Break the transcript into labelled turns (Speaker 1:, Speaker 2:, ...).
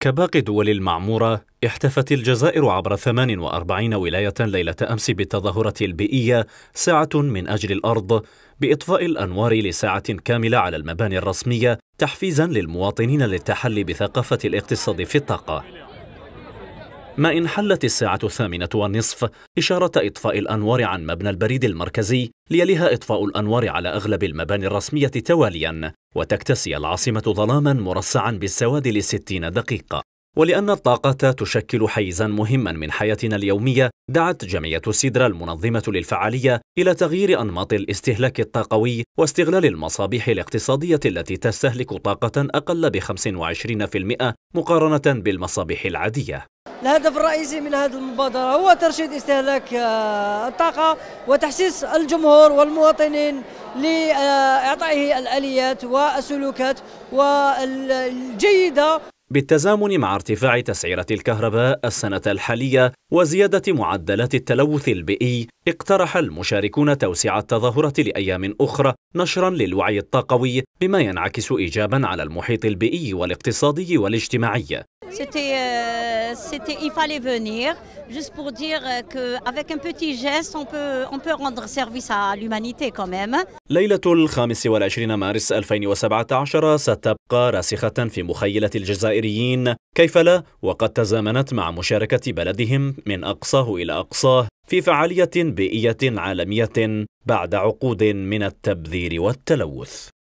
Speaker 1: كباقي دول المعمورة احتفت الجزائر عبر 48 ولاية ليلة أمس بالتظاهرة البيئية ساعة من أجل الأرض بإطفاء الأنوار لساعة كاملة على المباني الرسمية تحفيزا للمواطنين للتحلي بثقافة الاقتصاد في الطاقة ما إن حلت الساعة الثامنة والنصف إشارة إطفاء الأنوار عن مبنى البريد المركزي ليلها إطفاء الأنوار على أغلب المباني الرسمية تواليا وتكتسي العاصمة ظلاما مرصعا بالسواد لستين دقيقة ولأن الطاقة تشكل حيزا مهما من حياتنا اليومية دعت جمعية سيدرا المنظمة للفعالية إلى تغيير أنماط الاستهلاك الطاقوي واستغلال المصابيح الاقتصادية التي تستهلك طاقة أقل ب 25% مقارنة بالمصابيح العادية
Speaker 2: الهدف الرئيسي من هذه المبادرة هو ترشيد استهلاك آه، الطاقة وتحسيس الجمهور والمواطنين لإعطائه الآليات والسلوكات الجيدة
Speaker 1: بالتزامن مع ارتفاع تسعيرة الكهرباء السنة الحالية وزيادة معدلات التلوث البيئي اقترح المشاركون توسيع التظاهرة لأيام أخرى نشرا للوعي الطاقوي بما ينعكس إيجابا على المحيط البيئي والاقتصادي والاجتماعي
Speaker 3: C'était, euh, c'était, il fallait venir, juste pour dire qu'avec un petit geste, on peut, on peut rendre service à l'humanité quand même.
Speaker 1: ليلة الخامس والعشرين مارس 2017 ستبقى راسخة في مخيلة الجزائريين كيف لا وقد تزامنت مع مشاركة بلدهم من أقصاه إلى أقصاه في فعالية بيئية عالمية بعد عقود من التبذير والتلوث